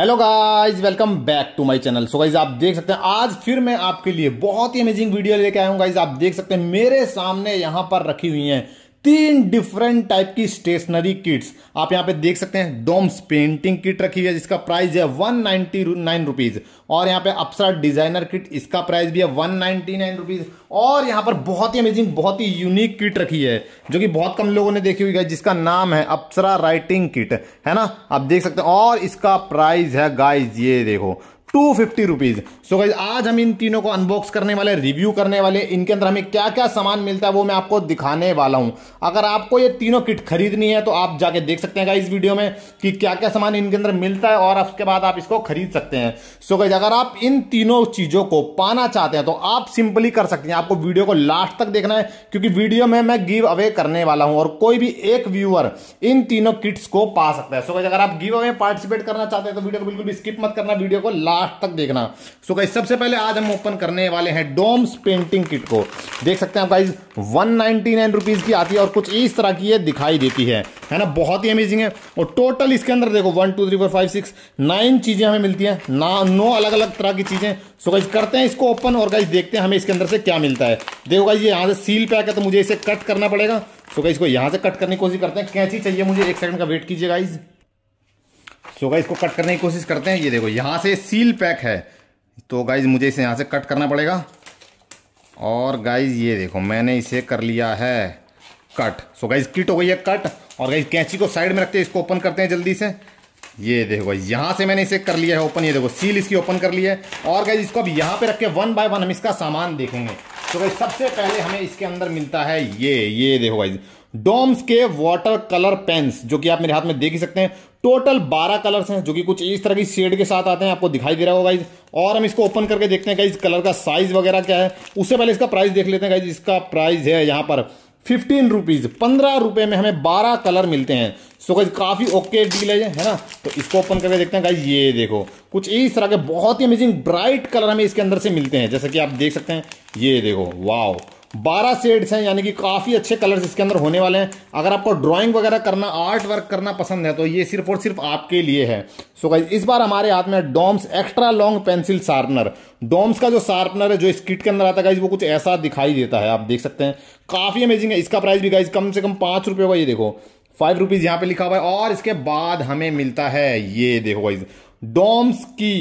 hello guys welcome back to my channel so guys आप देख सकते हैं आज फिर मैं आपके लिए बहुत ही अमेजिंग वीडियो लेके आया हूं गाइज आप देख सकते हैं मेरे सामने यहां पर रखी हुई हैं तीन डिफरेंट टाइप की स्टेशनरी किट्स आप यहां पे देख सकते हैं डोम्स पेंटिंग किट रखी हुई है जिसका प्राइस है वन नाइनटी नाइन रुपीज और यहाँ पे अप्सरा डिजाइनर किट इसका प्राइस भी है वन नाइनटी नाइन रुपीज और यहां पर बहुत ही अमेजिंग बहुत ही यूनिक किट रखी है जो कि बहुत कम लोगों ने देखी हुई है जिसका नाम है अप्सरा राइटिंग किट है ना आप देख सकते हैं और इसका प्राइस है गाइज ये देखो two fifty rupees so guys आज हम इन तीनों को अनबॉक्स करने वाले रिव्यू करने वाले इनके अंदर हमें क्या क्या सामान मिलता है वो मैं आपको दिखाने वाला हूं अगर आपको ये तीनों किट खरीदनी है तो आप जाके देख सकते हैं इस वीडियो में कि क्या क्या सामान इनके अंदर मिलता है और उसके बाद आप इसको खरीद सकते हैं सो गाइज अगर आप इन तीनों चीज़ों को पाना चाहते हैं तो आप सिंपली कर सकते हैं आपको वीडियो को लास्ट तक देखना है क्योंकि वीडियो में मैं गिव अवे करने वाला हूँ और कोई भी एक व्यूअर इन तीनों किट्स को पा सकता है सो गाइज अगर आप गिव अवे पार्टिसिपेट करना चाहते हैं तो वीडियो को बिल्कुल भी स्किप मत करना वीडियो को लास्ट लास्ट तक देखना सो गाइज सबसे पहले आज हम ओपन करने वाले हैं डोम्स पेंटिंग किट को देख सकते हैं आप गाइज वन नाइनटी की आती है और कुछ इस तरह की ये दिखाई देती है है ना बहुत ही अमेजिंग है और टोटल इसके अंदर देखो one two three four five six nine चीज़ें हमें मिलती हैं ना नो अलग अलग तरह की चीज़ें सो गाइज करते हैं इसको ओपन और गाइज देखते हैं हमें इसके अंदर से क्या मिलता है देखो गाइज ये यहाँ से सील पैक है तो मुझे इसे कट करना पड़ेगा सो गाइज को यहाँ से कट करने की कोशिश करते हैं कैंची चाहिए मुझे एक सेकंड का वेट कीजिए गाइज़ सो गाइज इसको कट करने की कोशिश करते हैं ये देखो यहाँ से सील पैक है तो गाइज मुझे इसे यहाँ से कट करना पड़ेगा और गाइज ये देखो मैंने इसे कर लिया है कट सो गाइज किट हो गई है कट और गाइज कैंची को साइड में रखते हैं इसको ओपन करते हैं जल्दी से ये देखो यहाँ से मैंने इसे कर लिया है ओपन ये देखो सील इसकी ओपन कर ली है और गाइज इसको अब यहाँ पे रख के वन बाय वन हम इसका सामान देखेंगे तो गाइज सबसे पहले हमें इसके अंदर मिलता है ये ये देखो गाइज डोम्स के वाटर कलर पेन्स जो कि आप मेरे हाथ में देख ही सकते हैं टोटल 12 कलर्स हैं जो कि कुछ इस तरह की शेड के साथ आते हैं आपको दिखाई दे रहा होगा इस और हम इसको ओपन करके देखते हैं इस कलर का साइज वगैरह क्या है उससे पहले इसका प्राइस देख लेते हैं इसका प्राइस है यहाँ पर फिफ्टीन रुपीज़ पंद्रह रुपए में हमें बारह कलर मिलते हैं सो गाइज काफ़ी ओके डील है है ना तो इसको ओपन करके देखते हैं गाइज ये देखो कुछ इस तरह के बहुत ही अमेजिंग ब्राइट कलर हमें इसके अंदर से मिलते हैं जैसे कि आप देख सकते हैं ये देखो वाओ बारह शेड्स हैं यानी कि काफ़ी अच्छे कलर्स इसके अंदर होने वाले हैं अगर आपको ड्राइंग वगैरह करना आर्ट वर्क करना पसंद है तो ये सिर्फ और सिर्फ आपके लिए है सो so गाइज इस बार हमारे हाथ में Doms extra long pencil sharpener Doms का जो शार्पनर है जो इस किट के अंदर आता है गाइज वो कुछ ऐसा दिखाई देता है आप देख सकते हैं काफ़ी अमेजिंग है इसका प्राइस भी गाइज कम से कम पाँच रुपये हुआ ये देखो फाइव रुपीज़ यहाँ पर लिखा हुआ है और इसके बाद हमें मिलता है ये देखो गाइज डोम्स की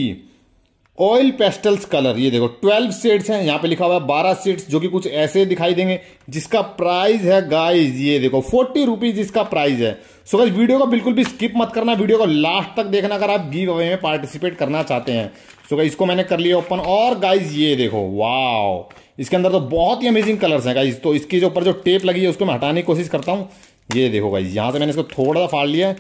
ऑयल पेस्टल्स कलर ये देखो ट्वेल्व शेड्स हैं यहाँ पे लिखा हुआ है बारह शेड्स जो कि कुछ ऐसे दिखाई देंगे जिसका प्राइस है गाइस ये देखो फोर्टी रुपीज इसका प्राइस है सो गाइस वीडियो को बिल्कुल भी स्किप मत करना वीडियो को लास्ट तक देखना अगर आप गिव अवे में पार्टिसिपेट करना चाहते हैं सो गाइस इसको मैंने कर लिया ओपन और गाइज ये देखो वाओ इसके अंदर तो बहुत ही अमेजिंग कलर्स हैं गाइज तो इसके जो ऊपर जो टेप लगी है उसको मैं हटाने की कोशिश करता हूँ ये देखो गाइज यहाँ से मैंने इसको थोड़ा सा फाड़ लिया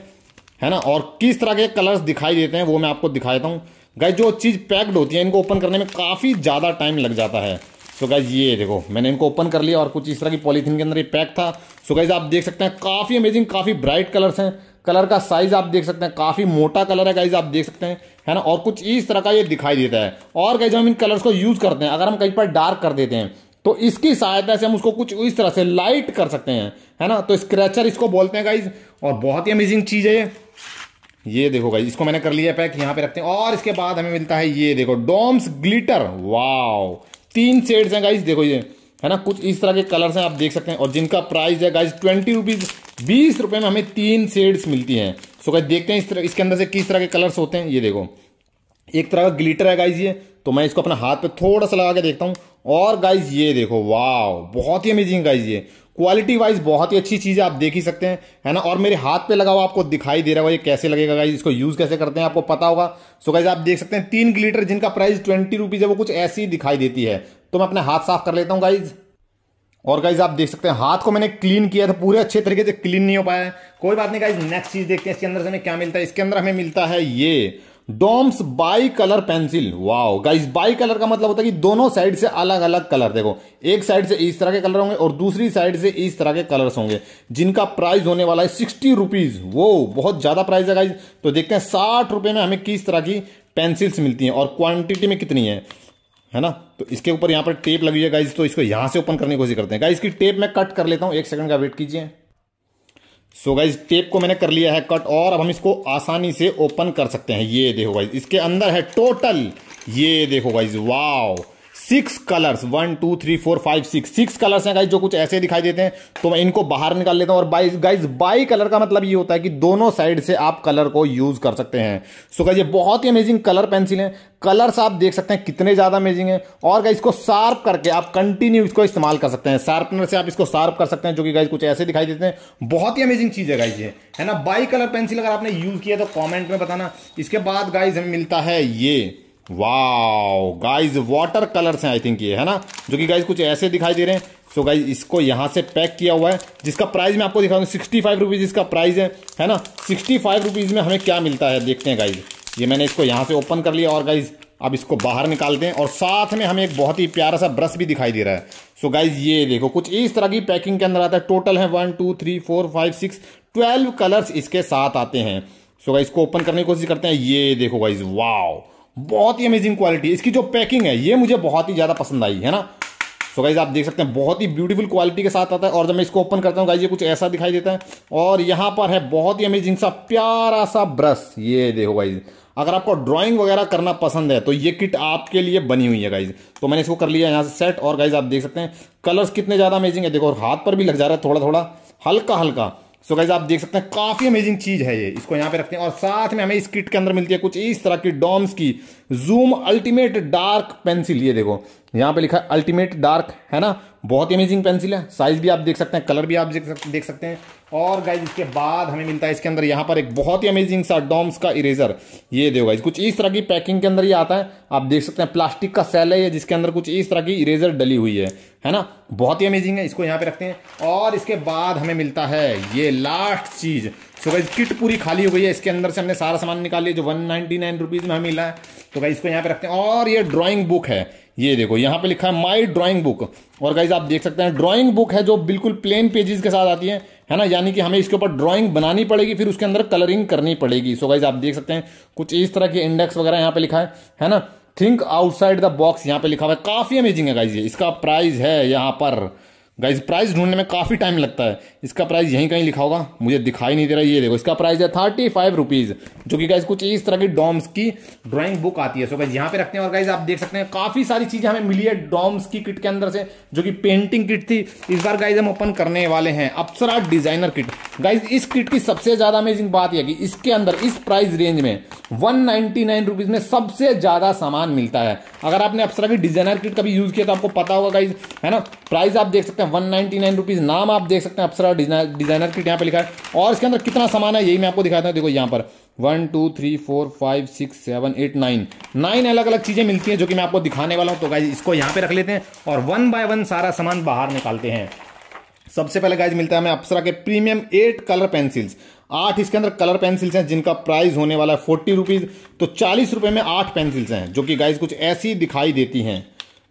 है ना और किस तरह के कलर्स दिखाई देते हैं वो मैं आपको दिखाता हूँ गाय जो चीज़ पैक्ड होती है इनको ओपन करने में काफ़ी ज़्यादा टाइम लग जाता है सो so गाइज ये देखो मैंने इनको ओपन कर लिया और कुछ इस तरह की पॉलीथीन के अंदर ये पैक था सो so गाइज आप देख सकते हैं काफ़ी अमेजिंग काफ़ी ब्राइट कलर्स हैं कलर का साइज आप देख सकते हैं काफ़ी मोटा कलर है गाइज आप देख सकते हैं है ना और कुछ इस तरह का ये दिखाई देता है और गाइज हम इन कलर्स को यूज़ करते हैं अगर हम कहीं पर डार्क कर देते हैं तो इसकी सहायता से हम उसको कुछ इस तरह से लाइट कर सकते हैं है ना तो स्क्रैचर इसको बोलते हैं गाइज और बहुत ही अमेजिंग चीज़ है ये ये देखो गाइज इसको मैंने कर लिया पैक यहाँ पे रखते हैं और इसके बाद हमें मिलता है ये देखो डोम्स ग्लिटर वाओ तीन शेड्स हैं गाइज देखो ये है ना कुछ इस तरह के कलर्स हैं आप देख सकते हैं और जिनका प्राइस है गाइज ट्वेंटी रुपीज़ बीस रुपए में हमें तीन शेड्स मिलती हैं सो गाइज देखते हैं इस तरह इसके अंदर से किस तरह के कलर्स होते हैं ये देखो एक तरह का ग्लिटर है गाइज ये तो मैं इसको अपना हाथ पे थोड़ा सा लगा के देखता हूँ और गाइज ये देखो वाह बहुत ही अमेजिंग गाइज ये क्वालिटी वाइज बहुत ही अच्छी चीज़ है आप देख ही सकते हैं है ना और मेरे हाथ पे लगा हुआ आपको दिखाई दे रहा है ये कैसे लगेगा गाइज इसको यूज़ कैसे करते हैं आपको पता होगा सो गाइज आप देख सकते हैं तीन ग्लीटर जिनका प्राइस ट्वेंटी रुपीज़ है वो कुछ ऐसी दिखाई देती है तो मैं अपने हाथ साफ कर लेता हूँ गाइज़ और गाइज आप देख सकते हैं हाथ को मैंने क्लीन किया था पूरे अच्छे तरीके से क्लीन नहीं हो पाया है कोई बात नहीं गाइज नेक्स्ट चीज देखते हैं इसके अंदर से हमें क्या मिलता है इसके अंदर हमें मिलता है ये Doms bi colour pencil wow guys bi colour का मतलब होता है कि दोनों साइड से अलग अलग कलर देखो एक साइड से इस तरह के कलर होंगे और दूसरी साइड से इस तरह के कलर्स होंगे जिनका प्राइस होने वाला है सिक्सटी रुपीज वो बहुत ज्यादा प्राइस है गाइज तो देखते हैं साठ रुपए में हमें किस तरह की पेंसिल्स मिलती हैं और क्वांटिटी में कितनी है है ना तो इसके ऊपर यहाँ पर टेप लगी है गाइज तो इसको यहां से ओपन करने की कोशिश करते हैं गाइज की टेप मैं कट कर लेता हूं एक सेकंड का वेट कीजिए सो गाइज टेप को मैंने कर लिया है कट और अब हम इसको आसानी से ओपन कर सकते हैं ये देखो गाइज इसके अंदर है टोटल ये देखो guys wow six colours one two three four five six six colours हैं गाइज जो कुछ ऐसे दिखाई देते हैं तो मैं इनको बाहर निकाल लेता हूं और बाई गाइज बाई कलर का मतलब ये होता है कि दोनों साइड से आप कलर को यूज कर सकते हैं सो गाइज ये बहुत ही अमेजिंग कलर पेंसिल है कलर्स आप देख सकते हैं कितने ज़्यादा अमेजिंग है और गाइज को शार्प करके आप कंटिन्यू इसको इस्तेमाल कर सकते हैं शार्पनर से आप इसको शार्प कर सकते हैं जो कि गाइज कुछ ऐसे दिखाई देते हैं बहुत ही अमेजिंग चीज़ है गाइज ये है ना बाई कलर पेंसिल अगर आपने यूज़ किया तो कॉमेंट में बताना इसके बाद गाइज हमें मिलता है ये वाओ गाइस वाटर कलर्स हैं आई थिंक ये है ना जो कि गाइस कुछ ऐसे दिखाई दे रहे हैं सो so गाइज इसको यहाँ से पैक किया हुआ है जिसका प्राइस मैं आपको दिखाऊंगा सिक्सटी फाइव रुपीज़ इसका प्राइस है है ना सिक्सटी फाइव रुपीज़ में हमें क्या मिलता है देखते हैं गाइज ये मैंने इसको यहाँ से ओपन कर लिया और गाइज अब इसको बाहर निकालते हैं और साथ में हमें एक बहुत ही प्यारा सा ब्रश भी दिखाई दे रहा है सो so गाइज ये देखो कुछ इस तरह की पैकिंग के अंदर आता है टोटल है one two three four five six twelve colours इसके साथ आते हैं सो so गाइज इसको ओपन करने की कोशिश करते हैं ये देखो गाइज वाओ बहुत ही अमेजिंग क्वालिटी इसकी जो पैकिंग है ये मुझे बहुत ही ज़्यादा पसंद आई है ना सो गाइज आप देख सकते हैं बहुत ही ब्यूटीफुल क्वालिटी के साथ आता है और जब मैं इसको ओपन करता हूँ गाइज ये कुछ ऐसा दिखाई देता है और यहाँ पर है बहुत ही अमेजिंग सा प्यारा सा ब्रश ये देखो गाइज अगर आपको ड्राइंग वगैरह करना पसंद है तो ये किट आपके लिए बनी हुई है गाइज तो मैंने इसको कर लिया यहाँ से सेट और गाइज आप देख सकते हैं कलर्स कितने ज़्यादा अमेजिंग है देखो और हाथ पर भी लग जा रहा है थोड़ा थोड़ा हल्का हल्का सो गाइज आप देख सकते हैं काफ़ी अमेजिंग चीज़ है ये इसको यहाँ पे रखते हैं और साथ में हमें इस किट के अंदर मिलती है कुछ इस तरह की डॉम्स की जूम अल्टीमेट डार्क पेंसिल ये देखो यहाँ पे लिखा है अल्टीमेट डार्क है ना बहुत ही अमेजिंग पेंसिल है साइज भी आप देख सकते हैं कलर भी आप देख सकते हैं और गाइज इसके बाद हमें मिलता है इसके अंदर यहाँ पर एक बहुत ही अमेजिंग सा डॉम्स का इरेजर ये देखो गाइज कुछ इस तरह की पैकिंग के अंदर ही आता है आप देख सकते हैं प्लास्टिक का सेल है ये जिसके अंदर कुछ इस तरह की इरेजर डली हुई है है ना बहुत ही अमेजिंग है इसको यहाँ पे रखते हैं और इसके बाद हमें मिलता है ये लास्ट चीज़ सो गाइज किट पूरी खाली हो गई है इसके अंदर से हमने सारा सामान निकाल लिया जो वन नाइनटी नाइन रुपीज़ में हमें मिला है तो गाइज इसको यहाँ पे रखते हैं और ये ड्राइंग बुक है ये देखो यहाँ पे लिखा है माई ड्राइंग बुक और गाइज आप देख सकते हैं ड्राइंग बुक है जो बिल्कुल प्लेन पेजेस के साथ आती है है ना यानी कि हमें इसके ऊपर ड्राइंग बनानी पड़ेगी फिर उसके अंदर कलरिंग करनी पड़ेगी सो गाइज आप देख सकते हैं कुछ इस तरह के इंडेक्स वगैरह यहाँ पे लिखा है है ना थिंक आउटसाइड द बॉक्स यहाँ पे लिखा हुआ है काफ़ी अमेजिंग है गाइज ये इसका प्राइस है यहाँ पर गाइज प्राइस ढूंढने में काफ़ी टाइम लगता है इसका प्राइस यहीं कहीं लिखा होगा मुझे दिखाई नहीं दे रहा ये देखो इसका प्राइस है थर्टी फाइव रुपीज़ जो कि गाइज कुछ इस तरह की डॉम्स की ड्राइंग बुक आती है सो गाइज यहाँ पे रखते हैं और गाइज आप देख सकते हैं काफ़ी सारी चीज़ें हमें मिली है डॉम्स की किट के अंदर से जो कि पेंटिंग किट थी इस बार गाइज हम ओपन करने वाले हैं अपसरा डिजाइनर किट गाइज इस किट की सबसे ज़्यादा अमेजिंग बात यह कि इसके अंदर इस प्राइस रेंज में वन नाइन्टी नाइन रुपीज़ में सबसे ज़्यादा सामान मिलता है अगर आपने अपसरा की डिजाइनर किट कभी यूज़ किया तो आपको पता होगा गाइज है ना प्राइस आप देख सकते हैं वन नाइन्टी नाइन रुपीज़ नाम आप देख सकते हैं अपसरा डिजाइनर किट यहाँ पे लिखा है और इसके अंदर कितना सामान है यही मैं आपको दिखाता हूँ देखो यहाँ पर one two three four five six seven eight nine nine अलग अलग चीज़ें मिलती हैं जो कि मैं आपको दिखाने वाला हूँ तो गाइज इसको यहाँ पे रख लेते हैं और वन बाय वन सारा सामान बाहर निकालते हैं सबसे पहले गाइज मिलता है हमें अप्सरा के प्रीमियम एट कलर पेंसिल्स आठ इसके अंदर कलर पेंसिल्स हैं जिनका प्राइस होने वाला है फोर्टी रुपीज़ तो चालीस रुपये में आठ पेंसिल्स हैं जो कि गाइज कुछ ऐसी दिखाई देती हैं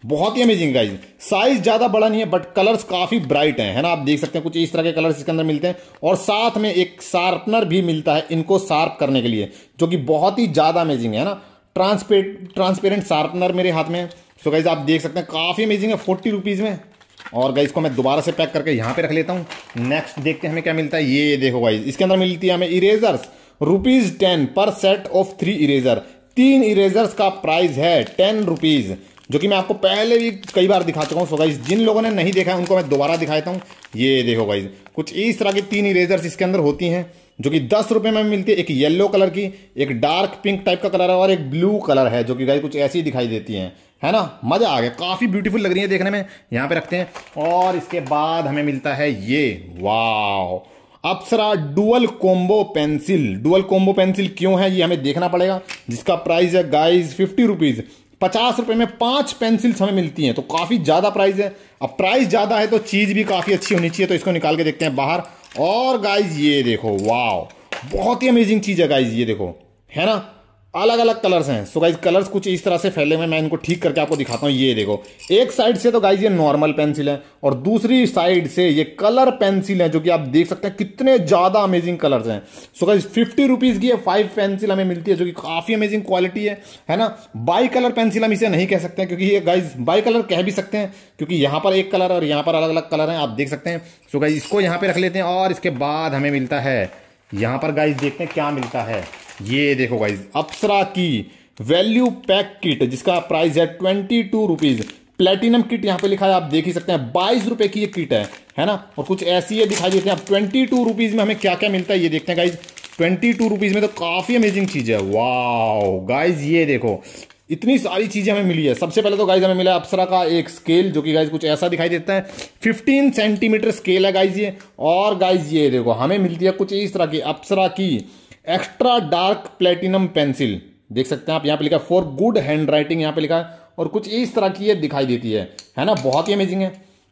बहुत ही अमेजिंग गाइज साइज ज़्यादा बड़ा नहीं है बट कलर्स काफ़ी ब्राइट हैं है ना आप देख सकते हैं कुछ इस तरह के कलर्स इसके अंदर मिलते हैं और साथ में एक शार्पनर भी मिलता है इनको शार्प करने के लिए जो कि बहुत ही ज़्यादा अमेजिंग है ना ट्रांसपे ट्रांसपेरेंट शार्पनर मेरे हाथ में सो गाइज आप देख सकते हैं काफ़ी अमेजिंग है फोर्टी रुपीज़ में और गाइज को मैं दोबारा से पैक करके यहाँ पे रख लेता हूँ नेक्स्ट देखते हैं हमें क्या मिलता है ये देखो गाइज इसके अंदर मिलती है हमें इरेजर्स रुपीज़ टेन पर सेट ऑफ थ्री इरेजर तीन इरेजर्स का प्राइस है टेन रुपीज़ जो कि मैं आपको पहले भी कई बार दिखा चुका हूँ सो गाइज जिन लोगों ने नहीं देखा है उनको मैं दोबारा दिखा देता हूँ ये देखो गाइज कुछ इस तरह की तीन इरेजर्स इसके अंदर होती हैं जो कि दस रुपये में मिलती है एक येलो कलर की एक डार्क पिंक टाइप का कलर है और एक ब्लू कलर है जो कि गाइज कुछ ऐसी दिखाई देती हैं है ना मज़ा आ गया काफ़ी ब्यूटीफुल लग रही है देखने में यहाँ पे रखते हैं और इसके बाद हमें मिलता है ये wow Apsara dual combo pencil dual combo pencil क्यों है ये हमें देखना पड़ेगा जिसका प्राइस है गाइस फिफ्टी रुपीज़ पचास रुपए में पांच पेंसिल्स हमें मिलती हैं तो काफ़ी ज़्यादा प्राइस है अब प्राइस ज़्यादा है तो चीज़ भी काफ़ी अच्छी होनी चाहिए तो इसको निकाल के देखते हैं बाहर और गाइज ये देखो वाओ बहुत ही अमेजिंग चीज़ है गाइज ये देखो है ना अलग अलग कलर्स हैं सो गाइज कलर्स कुछ इस तरह से फैले हुए मैं इनको ठीक करके आपको दिखाता हूँ ये देखो एक साइड से तो गाइज ये नॉर्मल पेंसिल है और दूसरी साइड से ये कलर पेंसिल है जो कि आप देख सकते हैं कितने ज़्यादा अमेजिंग कलर्स हैं सो गाइज फिफ्टी रुपीज़ की ये फाइव पेंसिल हमें मिलती है जो कि काफ़ी अमेजिंग क्वालिटी है है ना बाई कलर पेंसिल हम इसे नहीं कह सकते हैं क्योंकि ये गाइज बाई कलर कह भी सकते हैं क्योंकि यहाँ पर एक कलर और यहाँ पर अलग अलग कलर हैं आप देख सकते हैं सो गाइज इसको यहाँ पर रख लेते हैं और इसके बाद हमें मिलता है यहाँ पर गाइज देखते हैं क्या मिलता है ये देखो गाइज अप्सरा की वैल्यू पैक किट जिसका प्राइस है twenty two rupees platinum kit यहाँ पे लिखा है आप देख ही सकते हैं बाईस रुपए की ये किट है है ना और कुछ ऐसी है दिखाई देते हैं आप ट्वेंटी टू रुपीज में हमें क्या क्या मिलता है ये देखते हैं गाइज ट्वेंटी टू रुपीज में तो काफी अमेजिंग चीज है वाओ गाइज ये देखो इतनी सारी चीज़ें हमें मिली है सबसे पहले तो गाइज हमें मिला अप्सरा का एक स्केल जो कि गाइज कुछ ऐसा दिखाई देता है फिफ्टीन सेंटीमीटर स्केल है गाइज ये और गाइज ये देखो हमें मिलती है कुछ इस तरह की अप्सरा की एक्स्ट्रा डार्क प्लेटिनम पेंसिल देख सकते हैं आप यहाँ पे लिखा फॉर गुड हैंड राइटिंग यहाँ पे लिखा है और कुछ इस तरह की ये दिखाई देती है है ना बहुत ही अमेजिंग है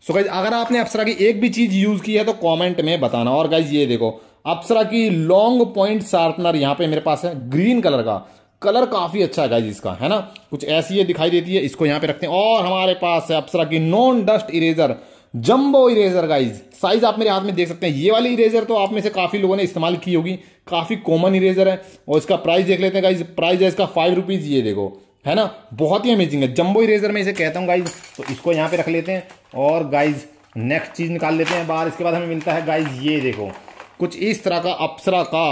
सो so गाइज अगर आपने अप्सरा की एक भी चीज़ यूज़ की है तो कमेंट में बताना और गाइज ये देखो अप्सरा की लॉन्ग पॉइंट शार्पनर यहाँ पे मेरे पास है ग्रीन कलर का कलर काफ़ी अच्छा है गाइज इसका है ना कुछ ऐसी ये दिखाई देती है इसको यहाँ पे रखते हैं और हमारे पास है अप्सरा की non dust eraser jumbo eraser guys size आप मेरे हाथ में देख सकते हैं ये वाली इरेजर तो आप में से काफ़ी लोगों ने इस्तेमाल की होगी काफ़ी कॉमन इरेजर है और इसका प्राइस देख लेते हैं गाइज प्राइस है इसका फाइव रुपीज़ ये देखो है ना बहुत ही अमेजिंग है जम्बो इरेजर में इसे कहता हूँ गाइज तो इसको यहाँ पे रख लेते हैं और गाइज नेक्स्ट चीज़ निकाल लेते हैं बाहर इसके बाद हमें मिलता है गाइज ये देखो कुछ इस तरह का अप्सरा का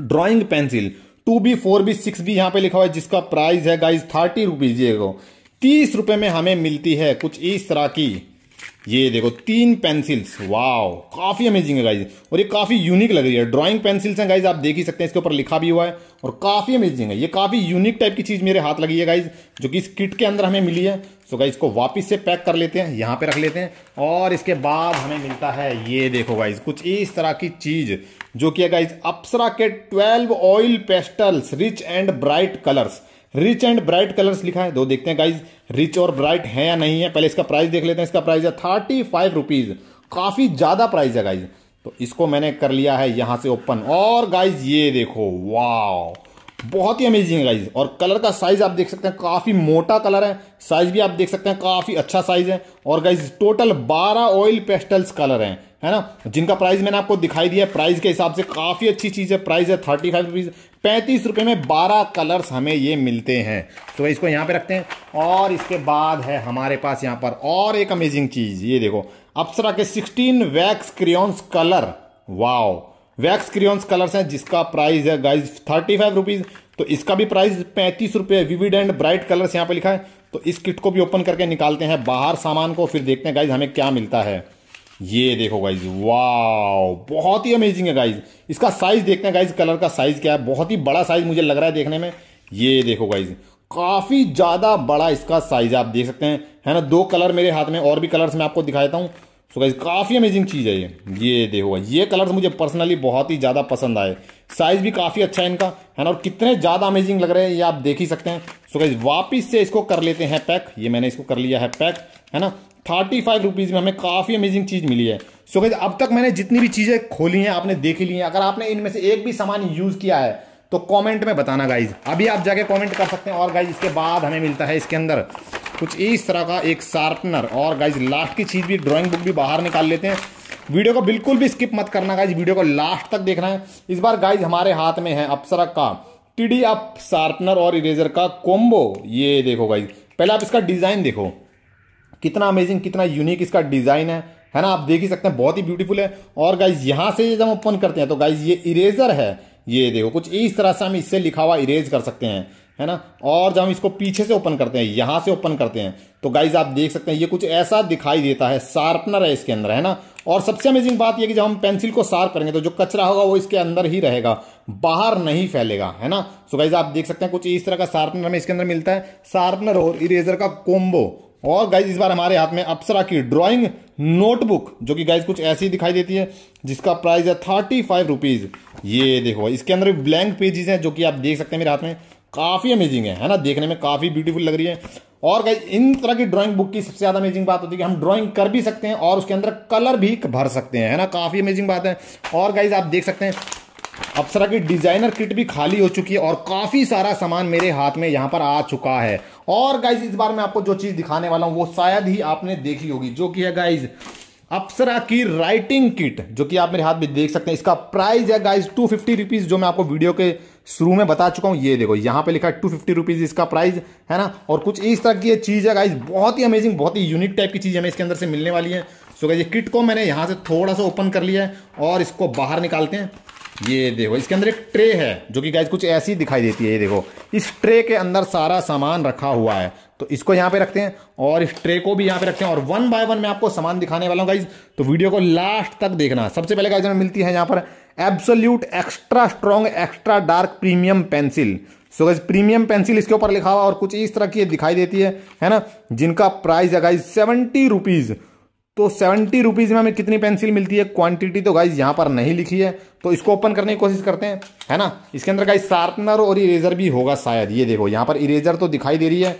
drawing pencil two B four B six B यहाँ पे लिखा हुआ है जिसका प्राइस है गाइज थर्टी रुपीज़ ये देखो तीस रुपए में हमें मिलती है कुछ इस तरह की ये देखो तीन पेंसिल्स वाओ काफ़ी अमेजिंग है गाइज और ये काफ़ी यूनिक लग रही है ड्राइंग पेंसिल्स हैं गाइज आप देख ही सकते हैं इसके ऊपर लिखा भी हुआ है और काफ़ी अमेजिंग है ये काफ़ी यूनिक टाइप की चीज़ मेरे हाथ लगी है गाइज जो कि इस किट के अंदर हमें मिली है सो गाइज इसको वापस से पैक कर लेते हैं यहाँ पे रख लेते हैं और इसके बाद हमें मिलता है ये देखो गाइज कुछ इस तरह की चीज़ जो कि है गाइज अप्सरा के twelve oil pastels rich and bright colours rich and bright colours लिखा है दो देखते हैं गाइज रिच और ब्राइट है या नहीं है पहले इसका प्राइस देख लेते हैं इसका प्राइस है थर्टी फाइव रुपीज काफी ज्यादा प्राइस है गाइज तो इसको मैंने कर लिया है यहां से ओपन और गाइज ये देखो वाह बहुत ही अमेजिंग है गाइज और कलर का साइज आप देख सकते हैं काफ़ी मोटा कलर है साइज भी आप देख सकते हैं काफ़ी अच्छा साइज है और guys total 12 oil pastels colour हैं है ना जिनका प्राइस मैंने आपको दिखाई दिया प्राइस के हिसाब से काफ़ी अच्छी चीज़ है प्राइस है थर्टी फाइव रुपीज़ पैंतीस रुपए में बारह कलर्स हमें ये मिलते हैं तो इसको यहाँ पे रखते हैं और इसके बाद है हमारे पास यहाँ पर और एक अमेजिंग चीज़ ये देखो अप्सरा के sixteen wax crayons colour wow wax crayons colours हैं जिसका प्राइस है गाइज थर्टी फाइव रुपीज़ तो इसका भी प्राइस पैंतीस रुपये विविड एंड ब्राइट कलर्स यहाँ पे लिखा है तो इस किट को भी ओपन करके निकालते हैं बाहर सामान को फिर देखते हैं गाइज हमें क्या मिलता है ये देखो गाइज वाओ बहुत ही अमेजिंग है गाइज इसका साइज देखते हैं गाइज कलर का साइज क्या है बहुत ही बड़ा साइज मुझे लग रहा है देखने में ये देखो गाइज काफ़ी ज़्यादा बड़ा इसका साइज आप देख सकते हैं है ना दो कलर मेरे हाथ में और भी कलर्स मैं आपको दिखा देता हूँ सो गाइज काफ़ी अमेजिंग चीज़ है ये ये देखो ये कलर्स मुझे पर्सनली बहुत ही ज़्यादा पसंद आए साइज़ भी काफ़ी अच्छा है इनका है ना और कितने ज़्यादा अमेजिंग लग रहे हैं ये आप देख ही सकते हैं सो गाइज वापिस से इसको कर लेते हैं पैक ये मैंने इसको कर लिया है पैक है ना थर्टी फाइव रुपीज़ में हमें काफ़ी अमेजिंग चीज़ मिली है सो गाइज अब तक मैंने जितनी भी चीज़ें खोली हैं आपने देखी ली हैं अगर आपने इनमें से एक भी सामान यूज़ किया है तो कॉमेंट में बताना गाइज अभी आप जाके कॉमेंट कर सकते हैं और गाइज इसके बाद हमें मिलता है इसके अंदर कुछ इस तरह का एक शार्पनर और गाइज लास्ट की चीज़ भी ड्राइंग बुक भी बाहर निकाल लेते हैं वीडियो को बिल्कुल भी स्किप मत करना गाइज वीडियो को लास्ट तक देखना है इस बार गाइज हमारे हाथ में है अप्सरा का टीडी अप शार्पनर और इरेजर का कॉम्बो ये देखो गाइज पहले आप इसका डिज़ाइन देखो कितना अमेजिंग कितना यूनिक इसका डिज़ाइन है है ना आप देख ही सकते हैं बहुत ही ब्यूटीफुल है और गाइज यहाँ से जब ओपन करते हैं तो गाइज ये इरेजर है ये देखो कुछ इस तरह से हम इससे लिखा हुआ इरेज कर सकते हैं है ना और जब हम इसको पीछे से ओपन करते हैं यहां से ओपन करते हैं तो गाइज आप देख सकते हैं ये कुछ ऐसा दिखाई देता है शार्पनर है इसके अंदर है ना और सबसे अमेजिंग बात यह कि जब हम पेंसिल को शार्प करेंगे तो जो कचरा होगा वो इसके अंदर ही रहेगा बाहर नहीं फैलेगा है ना सो गाइज आप देख सकते हैं कुछ इस तरह का शार्पनर हमें इसके अंदर मिलता है शार्पनर और इरेजर का कोम्बो और गाइज इस बार हमारे हाथ में अप्सरा की ड्रॉइंग नोटबुक जो कि गाइज कुछ ऐसी दिखाई देती है जिसका प्राइस है थर्टी फाइव रुपीज़ ये देखो इसके अंदर ब्लैंक पेजेस हैं जो कि आप देख सकते हैं मेरे हाथ में काफ़ी अमेजिंग है है ना देखने में काफ़ी ब्यूटीफुल लग रही है और गाइज इन तरह की ड्राइंग बुक की सबसे ज़्यादा अमेजिंग बात होती है कि हम ड्राइंग कर भी सकते हैं और उसके अंदर कलर भी भर सकते हैं है ना काफ़ी अमेजिंग बात है और गाइज आप देख सकते हैं अप्सरा की डिजाइनर किट भी खाली हो चुकी है और काफ़ी सारा सामान मेरे हाथ में यहाँ पर आ चुका है और गाइज इस बार मैं आपको जो चीज़ दिखाने वाला हूँ वो शायद ही आपने देखी होगी जो कि है गाइज अप्सरा की राइटिंग किट जो कि आप मेरे हाथ में देख सकते हैं इसका प्राइस है गाइस टू फिफ्टी रुपीज़ जो मैं आपको वीडियो के शुरू में बता चुका हूँ ये देखो यहाँ पे लिखा है टू फिफ्टी रुपीज़ इसका प्राइस है ना और कुछ इस तरह की ये चीज़ है गाइस बहुत ही अमेजिंग बहुत ही यूनिक टाइप की चीज़ हमें इसके अंदर से मिलने वाली है सो गाइज ये किट को मैंने यहाँ से थोड़ा सा ओपन कर लिया है और इसको बाहर निकालते हैं ये देखो इसके अंदर एक ट्रे है जो कि गाइज कुछ ऐसी दिखाई देती है ये देखो इस ट्रे के अंदर सारा सामान रखा हुआ है तो इसको यहां पे रखते हैं और इस ट्रे को भी यहां पे रखते हैं और वन बाय वन मैं आपको सामान दिखाने वाला हूँ गाइज तो वीडियो को लास्ट तक देखना सबसे पहले गाइज हमें मिलती है यहां पर absolute extra strong extra dark premium pencil so guys premium pencil इसके ऊपर लिखा हुआ और कुछ इस तरह की दिखाई देती है है ना जिनका प्राइस है गाइज सेवेंटी रुपीज़ तो सेवेंटी रुपीज़ में हमें कितनी पेंसिल मिलती है क्वांटिटी तो गाइज यहाँ पर नहीं लिखी है तो इसको ओपन करने की कोशिश करते हैं है ना इसके अंदर गाइज शार्पनर और इरेजर भी होगा शायद ये देखो यहाँ पर इरेजर तो दिखाई दे रही है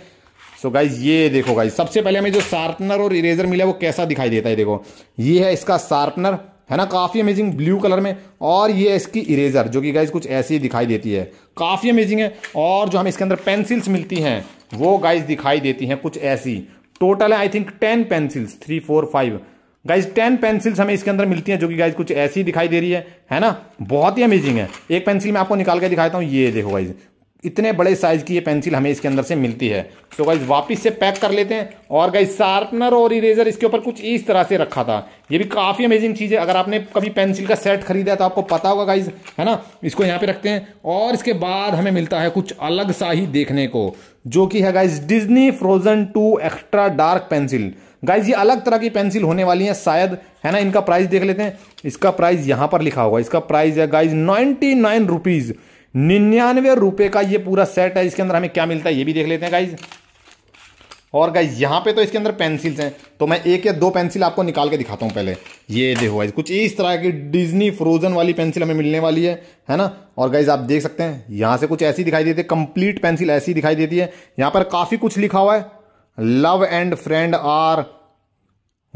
सो गाइज ये देखो गाइज सबसे पहले हमें जो शार्पनर और इरेजर मिला वो कैसा दिखाई देता है देखो ये है इसका शार्पनर है ना काफ़ी अमेजिंग ब्लू कलर में और ये इसकी इरेजर जो कि गाइज कुछ ऐसी दिखाई देती है काफ़ी अमेजिंग है और जो हमें इसके अंदर पेंसिल्स मिलती हैं वो गाइज दिखाई देती हैं कुछ ऐसी टोटल है I think ten pencils three four five guys ten pencils हमें इसके अंदर मिलती हैं जो कि गाइज कुछ ऐसी दिखाई दे रही है है ना बहुत ही अमेजिंग है एक पेंसिल मैं आपको निकाल के दिखाता हूँ ये देखो गाइज इतने बड़े साइज़ की ये पेंसिल हमें इसके अंदर से मिलती है तो गाइज वापस से पैक कर लेते हैं और गाइज शार्पनर और इरेजर इसके ऊपर कुछ इस तरह से रखा था ये भी काफ़ी अमेजिंग चीज़ है अगर आपने कभी पेंसिल का सेट खरीदा है तो आपको पता होगा गाइज है ना इसको यहाँ पे रखते हैं और इसके बाद हमें मिलता है कुछ अलग सा ही देखने को जो कि है guys Disney Frozen two extra dark pencil guys ये अलग तरह की पेंसिल होने वाली है शायद है ना इनका प्राइस देख लेते हैं इसका प्राइस यहाँ पर लिखा होगा इसका प्राइस है गाइज नाइनटी नाइन रुपीज़ निन्यानवे रुपए का ये पूरा सेट है इसके अंदर हमें क्या मिलता है ये भी देख लेते हैं गाइज और गाइज यहां पे तो इसके अंदर पेंसिल्स हैं तो मैं एक या दो पेंसिल आपको निकाल के दिखाता हूं पहले ये देखो गाइज कुछ इस तरह की डिज्नी फ्रोजन वाली पेंसिल हमें मिलने वाली है है ना और गाइज आप देख सकते हैं यहां से कुछ ऐसी दिखाई देती है कंप्लीट पेंसिल ऐसी दिखाई देती है यहां पर काफ़ी कुछ लिखा हुआ है love and friend are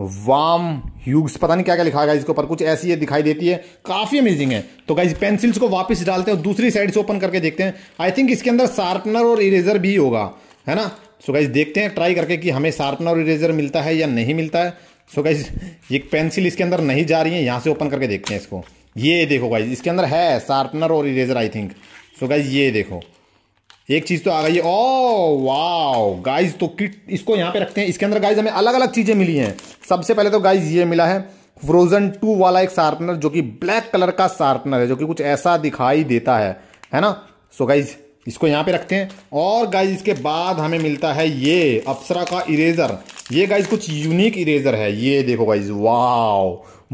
warm hugs पता नहीं क्या क्या लिखा है इसके ऊपर कुछ ऐसी है दिखाई देती है काफ़ी अमेजिंग है तो गाइज पेंसिल्स को वापस डालते हैं और दूसरी साइड से ओपन करके देखते हैं आई थिंक इसके अंदर शार्पनर और इरेजर भी होगा है ना सो so गाइज देखते हैं ट्राई करके कि हमें शार्पनर और इरेजर मिलता है या नहीं मिलता है सो so गाइज ये पेंसिल इसके अंदर नहीं जा रही है यहाँ से ओपन करके देखते हैं इसको ये देखो गाइज इसके अंदर है शार्पनर और eraser I think so guys ये देखो एक चीज़ तो आ गई ओ वाओ गाइज तो किट इसको यहाँ पे रखते हैं इसके अंदर गाइज हमें अलग अलग चीज़ें मिली हैं सबसे पहले तो गाइज ये मिला है फ्रोजन टू वाला एक शार्पनर जो कि ब्लैक कलर का शार्पनर है जो कि कुछ ऐसा दिखाई देता है है ना सो so गाइज इसको यहाँ पे रखते हैं और गाइज इसके बाद हमें मिलता है ये अप्सरा का इरेज़र ये गाइज कुछ यूनिक इरेज़र है ये देखो गाइज वाओ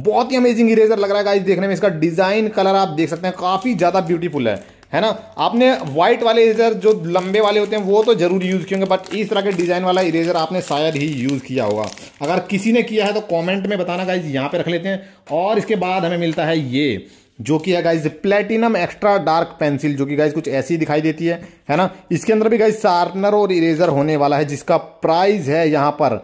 बहुत ही अमेजिंग इरेज़र लग रहा है गाइज देखने में इसका डिज़ाइन कलर आप देख सकते हैं काफ़ी ज़्यादा ब्यूटीफुल है है ना आपने व्हाइट वाले इरेजर जो लंबे वाले होते हैं वो तो ज़रूर यूज़ किए होंगे बट इस तरह के डिज़ाइन वाला इरेजर आपने शायद ही यूज़ किया होगा अगर किसी ने किया है तो कमेंट में बताना गाइज यहाँ पे रख लेते हैं और इसके बाद हमें मिलता है ये जो कि है guys platinum extra dark pencil जो कि गाइज कुछ ऐसी दिखाई देती है है ना इसके अंदर भी गाइज शार्पनर और इरेजर होने वाला है जिसका प्राइज है यहाँ पर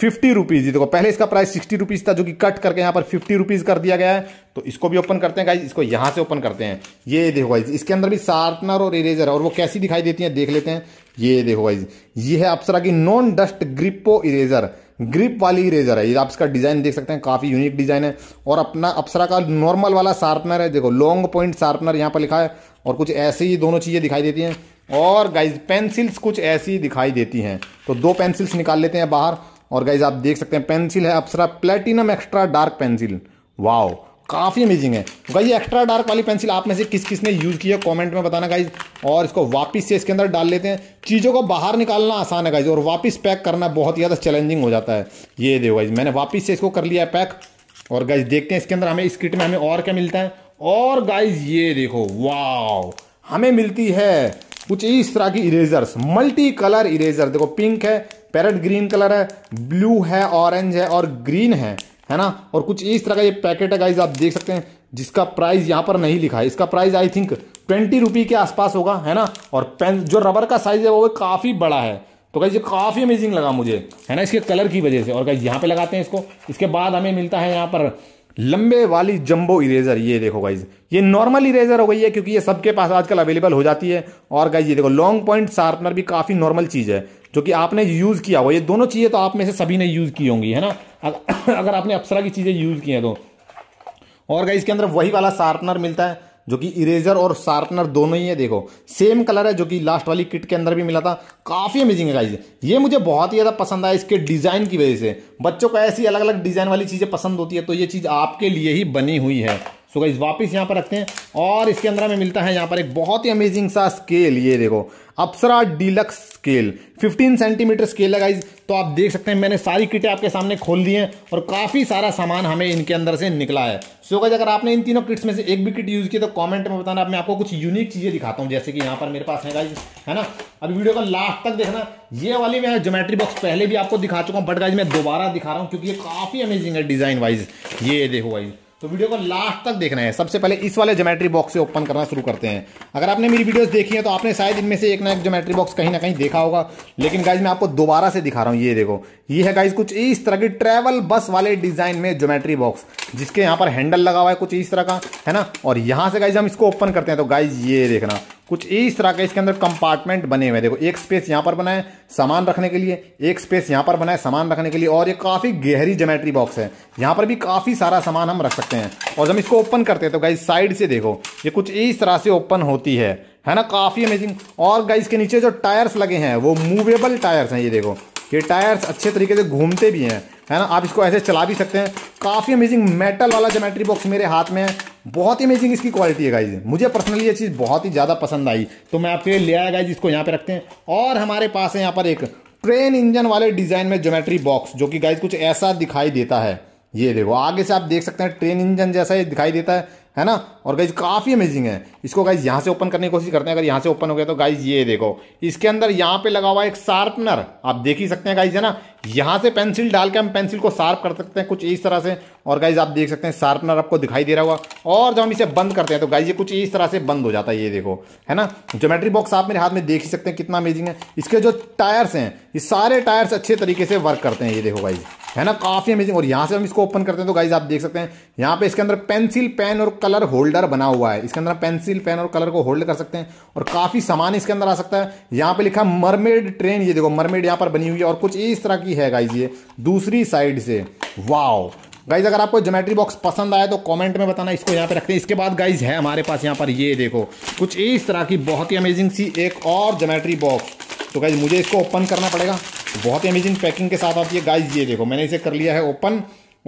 फिफ्टी रुपीज़ देखो पहले इसका प्राइस सिक्सटी रुपीज़ था जो कि कट करके यहाँ पर फिफ्टी रुपीज़ कर दिया गया है तो इसको भी ओपन करते हैं गाइज इसको यहाँ से ओपन करते हैं ये देखो गाइज इसके अंदर भी शार्पनर और इरेजर और वो कैसी दिखाई देती है देख लेते हैं ये देखो गाइज ये है अप्सरा की non dust grippo eraser grip वाली इरेजर है ये आप इसका डिज़ाइन देख सकते हैं काफ़ी यूनिक डिज़ाइन है और अपना अप्सरा का नॉर्मल वाला शार्पनर है देखो लॉन्ग पॉइंट शार्पनर यहाँ पर लिखा है और कुछ ऐसे ही दोनों चीज़ें दिखाई देती हैं और गाइज पेंसिल्स कुछ ऐसी दिखाई देती हैं तो दो पेंसिल्स निकाल लेते हैं बाहर और गाइज आप देख सकते हैं पेंसिल है Apsara platinum extra dark pencil wow काफ़ी अमेजिंग है गाइज एक्स्ट्रा डार्क वाली पेंसिल आप में से किस किस ने यूज़ किया कमेंट में बताना गाइज और इसको वापस से इसके अंदर डाल लेते हैं चीज़ों को बाहर निकालना आसान है गाइज और वापस पैक करना बहुत ही ज़्यादा चैलेंजिंग हो जाता है ये देखो गाइज मैंने वापस से इसको कर लिया है पैक और गाइज देखते हैं इसके अंदर हमें इस किट में हमें और क्या मिलता है और गाइज ये देखो वाओ हमें मिलती है कुछ इस तरह की इरेजर्स मल्टी कलर इरेजर देखो पिंक है पैरट ग्रीन कलर है ब्लू है ऑरेंज है और ग्रीन है है ना और कुछ इस तरह का ये पैकेट है गाइज आप देख सकते हैं जिसका प्राइस यहाँ पर नहीं लिखा है इसका price I think twenty rupee के आसपास होगा है ना और पेन जो रबर का साइज है वो काफ़ी बड़ा है तो गाइज ये काफ़ी अमेजिंग लगा मुझे है ना इसके कलर की वजह से और गाइज यहाँ पे लगाते हैं इसको इसके बाद हमें मिलता है यहाँ पर लंबे वाली जंबो इरेजर ये देखो गाइज ये नॉर्मल इरेजर हो गई है क्योंकि ये सबके पास आजकल अवेलेबल हो जाती है और गाइज ये देखो लॉन्ग पॉइंट शार्पनर भी काफ़ी नॉर्मल चीज़ है जो कि आपने यूज़ किया हो ये दोनों चीज़ें तो आप में से सभी ने यूज़ की होंगी है ना अगर आपने अप्सरा की चीज़ें यूज़ की हैं तो और गाइज इसके अंदर वही वाला शार्पनर मिलता है जो कि इरेजर और शार्पनर दोनों ही है देखो सेम कलर है जो कि लास्ट वाली किट के अंदर भी मिला था काफ़ी अमेजिंग है गाइज ये मुझे बहुत ही ज़्यादा पसंद आया इसके डिज़ाइन की वजह से बच्चों को ऐसी अलग अलग डिज़ाइन वाली चीज़ें पसंद होती है तो ये चीज़ आपके लिए ही बनी हुई है सो तो गाइज वापस यहाँ पर रखते हैं और इसके अंदर हमें मिलता है यहाँ पर एक बहुत ही अमेजिंग सा स्केल ये देखो Apsara deluxe scale 15 centimetre scale है गाइज तो आप देख सकते हैं मैंने सारी किटें आपके सामने खोल दी हैं और काफ़ी सारा सामान हमें इनके अंदर से निकला है सो गाइज अगर आपने इन तीनों किट्स में से एक भी किट यूज़ की तो कॉमेंट में बताना मैं आपको कुछ यूनिक चीज़ें दिखाता हूँ जैसे कि यहाँ पर मेरे पास है गाइज है ना अब वीडियो का लास्ट तक देखना ये वाली मैं जोमेट्री बॉक्स पहले भी आपको दिखा चुका हूँ बट गाइज मैं दोबारा दिखा रहा हूँ क्योंकि ये काफ़ी अमेजिंग है डिज़ाइन वाइज ये देखो गाइज़ तो वीडियो को लास्ट तक देखना है सबसे पहले इस वाले जोमेट्री बॉक्स से ओपन करना शुरू करते हैं अगर आपने मेरी वीडियोस देखी है तो आपने शायद इनमें से एक ना एक जोमेट्री बॉक्स कहीं ना कहीं देखा होगा लेकिन गाइज मैं आपको दोबारा से दिखा रहा हूँ ये देखो ये है गाइज कुछ इस तरह की ट्रेवल बस वाले डिजाइन में जोमेट्री बॉक्स जिसके यहाँ पर हैंडल लगा हुआ है कुछ इस तरह का है ना और यहाँ से गाइज हम इसको ओपन करते हैं तो गाइज ये देखना कुछ इस तरह का इसके अंदर कंपार्टमेंट बने हुए देखो एक स्पेस यहाँ पर बनाए सामान रखने के लिए एक स्पेस यहाँ पर बनाए सामान रखने के लिए और ये काफ़ी गहरी जोमेट्री बॉक्स है यहाँ पर भी काफ़ी सारा सामान हम रख सकते हैं और जब इसको ओपन करते हैं तो गाइज साइड से देखो ये कुछ इस तरह से ओपन होती है है ना काफ़ी अमेजिंग और गाइज के नीचे जो टायर्स लगे हैं वो मूवेबल टायर्स हैं ये देखो ये टायर्स अच्छे तरीके से घूमते भी हैं है ना आप इसको ऐसे चला भी सकते हैं काफ़ी अमेजिंग मेटल वाला जोमेट्री बॉक्स मेरे हाथ में है बहुत ही अमेजिंग इसकी क्वालिटी है गाइज मुझे पर्सनली ये चीज़ बहुत ही ज़्यादा पसंद आई तो मैं आपके लिए ले आया गाइज इसको यहाँ पे रखते हैं और हमारे पास है यहाँ पर एक ट्रेन इंजन वाले डिज़ाइन में जोमेट्री बॉक्स जो कि गाइज कुछ ऐसा दिखाई देता है ये देखो आगे से आप देख सकते हैं ट्रेन इंजन जैसा ये दिखाई देता है है ना और गाइज काफ़ी अमेजिंग है इसको गाइज यहाँ से ओपन करने की कोशिश करते हैं अगर यहाँ से ओपन हो गया तो गाइज ये देखो इसके अंदर यहाँ पे लगा हुआ एक शार्पनर आप देख ही सकते हैं गाइज है ना यहाँ से पेंसिल डाल के हम पेंसिल को शार्प कर सकते हैं कुछ इस तरह से और गाइज आप देख सकते हैं शार्पनर आपको दिखाई दे रहा होगा और जब हम इसे बंद करते हैं तो गाइज ये कुछ इस तरह से बंद हो जाता है ये देखो है ना ज्योमेट्री बॉक्स आप मेरे हाथ में देख ही सकते हैं कितना अमेजिंग है इसके जो टायर्स हैं ये सारे टायर्स अच्छे तरीके से वर्क करते हैं ये देखो गाइज है ना काफ़ी अमेजिंग और यहाँ से हम इसको ओपन करते हैं तो गाइज आप देख सकते हैं यहाँ पे इसके अंदर पेंसिल पेन और कलर होल्डर बना हुआ है इसके अंदर पेंसिल पेन और कलर को होल्ड कर सकते हैं और काफी सामान इसके अंदर आ सकता है यहाँ पे लिखा मरमेड ट्रेन ये देखो मरमेड यहाँ पर बनी हुई है और कुछ इस तरह की है गाइज ये दूसरी साइड से वाओ गाइज अगर आपको ज्योमेट्री बॉक्स पसंद आया तो कमेंट में बताना इसको यहाँ पे रखते हैं इसके बाद गाइज है हमारे पास यहाँ पर ये देखो कुछ इस तरह की बहुत ही अमेजिंग सी एक और ज्योमेट्री बॉक्स तो गाइज मुझे इसको ओपन करना पड़ेगा बहुत ही अमेजिंग पैकिंग के साथ आती है गाइज ये देखो मैंने इसे कर लिया है ओपन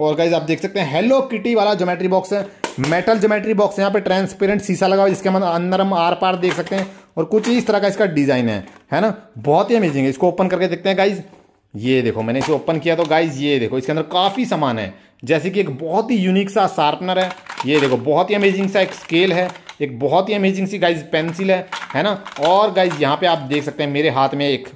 और गाइज आप देख सकते हैं हेलो किटी वाला ज्योमेट्री बॉक्स है मेटल जोमेट्री बॉक्स यहाँ पे ट्रांसपेरेंट शीशा लगा हुआ जिसके मतलब अंदर हम आर पार देख सकते हैं और कुछ इस तरह का इसका डिज़ाइन है है ना बहुत ही अमेजिंग है इसको ओपन करके देखते हैं गाइज ये देखो मैंने इसे ओपन किया तो गाइज ये देखो इसके अंदर काफ़ी सामान है जैसे कि एक बहुत ही यूनिक सा शार्पनर है ये देखो बहुत ही अमेजिंग सा एक स्केल है एक बहुत ही अमेजिंग सी गाइज पेंसिल है है ना और गाइज यहाँ पे आप देख सकते हैं मेरे हाथ में एक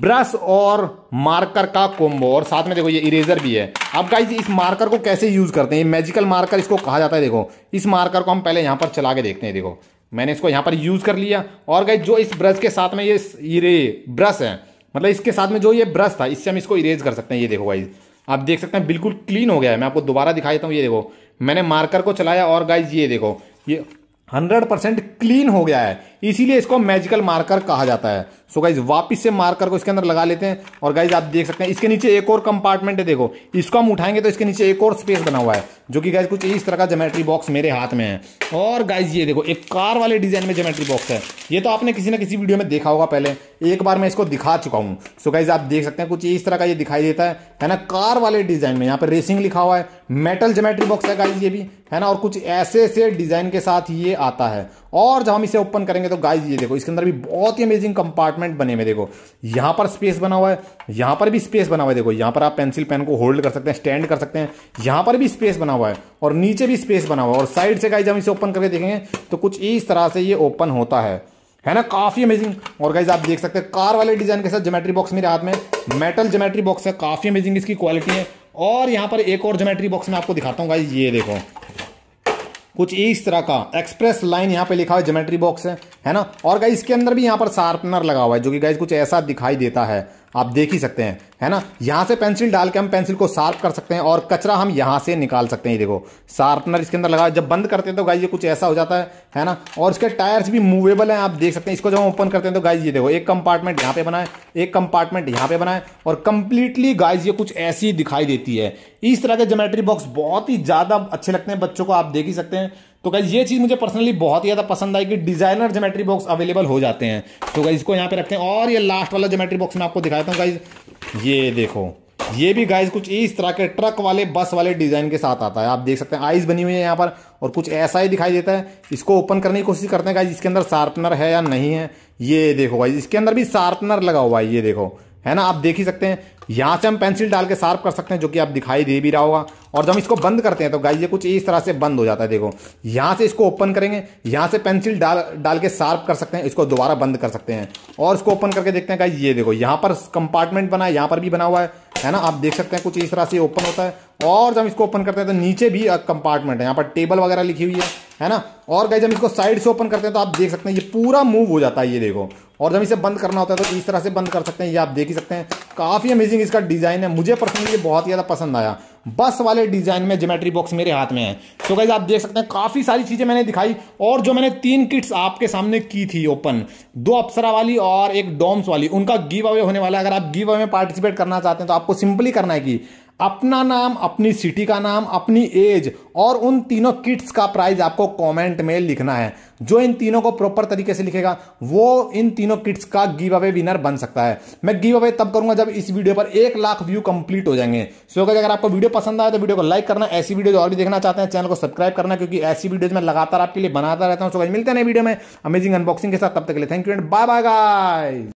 ब्रश और मार्कर का कोम्बो और साथ में देखो ये इरेजर भी है अब गाइज इस मार्कर को कैसे यूज़ करते हैं ये मैजिकल मार्कर इसको कहा जाता है देखो इस मार्कर को हम पहले यहाँ पर चला के देखते हैं देखो मैंने इसको यहाँ पर यूज़ कर लिया और गाइज जो इस ब्रश के साथ में ये इरे ब्रश है मतलब इसके साथ में जो ये ब्रश था इससे हम इसको इरेज कर सकते हैं ये देखो गाइज आप देख सकते हैं बिल्कुल क्लीन हो गया है मैं आपको दोबारा दिखा देता हूँ ये देखो मैंने मार्कर को चलाया और गाइज ये देखो ये हंड्रेड परसेंट क्लीन हो गया है इसीलिए इसको मैजिकल मार्कर कहा जाता है सो गाइज वापिस से मार्कर को इसके अंदर लगा लेते हैं और गाइज आप देख सकते हैं इसके नीचे एक और कंपार्टमेंट है देखो इसको हम उठाएंगे तो इसके नीचे एक और स्पेस बना हुआ है जो कि गाइज कुछ इस तरह का जोमेट्री बॉक्स मेरे हाथ में है और गाइज ये देखो एक कार वाले डिजाइन में जोमेट्री बॉक्स है ये तो आपने किसी ना किसी वीडियो में देखा होगा पहले एक बार मैं इसको दिखा चुका हूँ सो गाइज आप देख सकते हैं कुछ इस तरह का ये दिखाई देता है है ना कार वाले डिजाइन में यहाँ पर रेसिंग लिखा हुआ है मेटल जोमेट्री बॉक्स है गाइज ये भी है ना और कुछ ऐसे ऐसे डिजाइन के साथ ये आता है और जब हम इसे ओपन करेंगे तो गाइज ये देखो इसके अंदर भी बहुत ही अमेजिंग कंपार्टमेंट कंपार्टमेंट बने हुए देखो यहां पर स्पेस बना हुआ है यहां पर भी स्पेस बना हुआ है देखो यहां पर आप पेंसिल पेन को होल्ड कर सकते हैं स्टैंड कर सकते हैं यहां पर भी स्पेस बना हुआ है और नीचे भी स्पेस बना हुआ है और साइड से गाइज हम इसे ओपन करके देखेंगे तो कुछ इस तरह से ये ओपन होता है है ना काफ़ी अमेजिंग और गाइज आप देख सकते हैं कार वाले डिजाइन के साथ जोमेट्री बॉक्स मेरे हाथ में मेटल जोमेट्री बॉक्स है काफ़ी अमेजिंग इसकी क्वालिटी है और यहाँ पर एक और जोमेट्री बॉक्स में आपको दिखाता हूँ गाइज ये देखो कुछ इस तरह का एक्सप्रेस लाइन यहाँ पे लिखा हुआ जोमेट्री बॉक्स है है ना और गाइज इसके अंदर भी यहाँ पर शार्पनर लगा हुआ है जो कि गाइज कुछ ऐसा दिखाई देता है आप देख ही सकते हैं है ना यहाँ से पेंसिल डाल के हम पेंसिल को शार्प कर सकते हैं और कचरा हम यहाँ से निकाल सकते हैं देखो शार्पनर इसके अंदर लगा जब बंद करते हैं तो गाइस ये कुछ ऐसा हो जाता है है ना और इसके टायर्स भी मूवेबल हैं आप देख सकते हैं इसको जब हम ओपन करते हैं तो गाइज ये देखो एक कंपार्टमेंट यहाँ पे बनाए एक कंपार्टमेंट यहाँ पे बनाए और कंप्लीटली गाइज ये कुछ ऐसी दिखाई देती है इस तरह के जोमेट्री बॉक्स बहुत ही ज़्यादा अच्छे लगते हैं बच्चों को आप देख ही सकते हैं तो गाइज ये चीज़ मुझे पर्सनली बहुत ही ज़्यादा पसंद आई कि डिज़ाइनर जोमेट्री बॉक्स अवेलेबल हो जाते हैं तो गाइज इसको यहाँ पे रखते हैं और ये लास्ट वाला जोमेट्री बॉक्स मैं आपको दिखाता हूँ गाइज ये देखो ये भी गाइस कुछ इस तरह के ट्रक वाले बस वाले डिज़ाइन के साथ आता है आप देख सकते हैं आइस बनी हुई है यहाँ पर और कुछ ऐसा ही दिखाई देता है इसको ओपन करने की कोशिश करते हैं गाइस इसके अंदर शार्पनर है या नहीं है ये देखो गाइस इसके अंदर भी शार्पनर लगा हुआ है ये देखो है ना आप देख ही सकते हैं यहाँ से हम पेंसिल डाल के शार्प कर सकते हैं जो कि आप दिखाई दे भी रहा होगा और जब हम इसको बंद करते हैं तो गाइस ये कुछ इस तरह से बंद हो जाता है देखो यहाँ से इसको ओपन करेंगे यहाँ से पेंसिल डाल डाल के शार्प कर सकते हैं इसको दोबारा बंद कर सकते हैं और इसको ओपन करके देखते हैं गाइस ये देखो यहाँ पर कंपार्टमेंट बना है यहाँ पर भी बना हुआ है है ना आप देख सकते हैं कुछ इस तरह से ओपन होता है और जब इसको ओपन करते हैं तो नीचे भी कंपार्टमेंट है यहाँ पर टेबल वगैरह लिखी हुई है है ना और गए जब इसको साइड से ओपन करते हैं तो आप देख सकते हैं ये पूरा मूव हो जाता है ये देखो और जब इसे बंद करना होता है तो इस तरह से बंद कर सकते हैं ये आप देख ही सकते हैं काफ़ी अमेजिंग इसका डिज़ाइन है मुझे पर्सनली बहुत ज़्यादा पसंद आया बस वाले डिज़ाइन में जोमेट्री बॉक्स मेरे हाथ में है तो गाइज आप देख सकते हैं काफ़ी सारी चीज़ें मैंने दिखाई और जो मैंने तीन किट्स आपके सामने की थी ओपन दो अप्सरा वाली और एक डोम्स वाली उनका गिव अवे होने वाला है अगर आप गिव अवे में पार्टिसिपेट करना चाहते हैं तो आपको सिंपली करना है कि अपना नाम अपनी सिटी का नाम अपनी एज और उन तीनों किट्स का प्राइस आपको कमेंट में लिखना है जो इन तीनों को प्रॉपर तरीके से लिखेगा वो इन तीनों किट्स का गिव अवे विनर बन सकता है मैं गिव अवे तब करूंगा जब इस वीडियो पर एक लाख व्यू कंप्लीट हो जाएंगे सो so, अगर आपको वीडियो पसंद आए तो वीडियो को लाइक करना ऐसी वीडियो और भी देखना चाहते हैं चैनल को सब्सक्राइब करना क्योंकि ऐसी वीडियोज में लगातार आपके लिए बनाता रहता हूँ सो so, मिलते हैं वीडियो में अमेजिंग अनबॉक्सिंग के साथ तब तक के लिए thank you and bye bye guys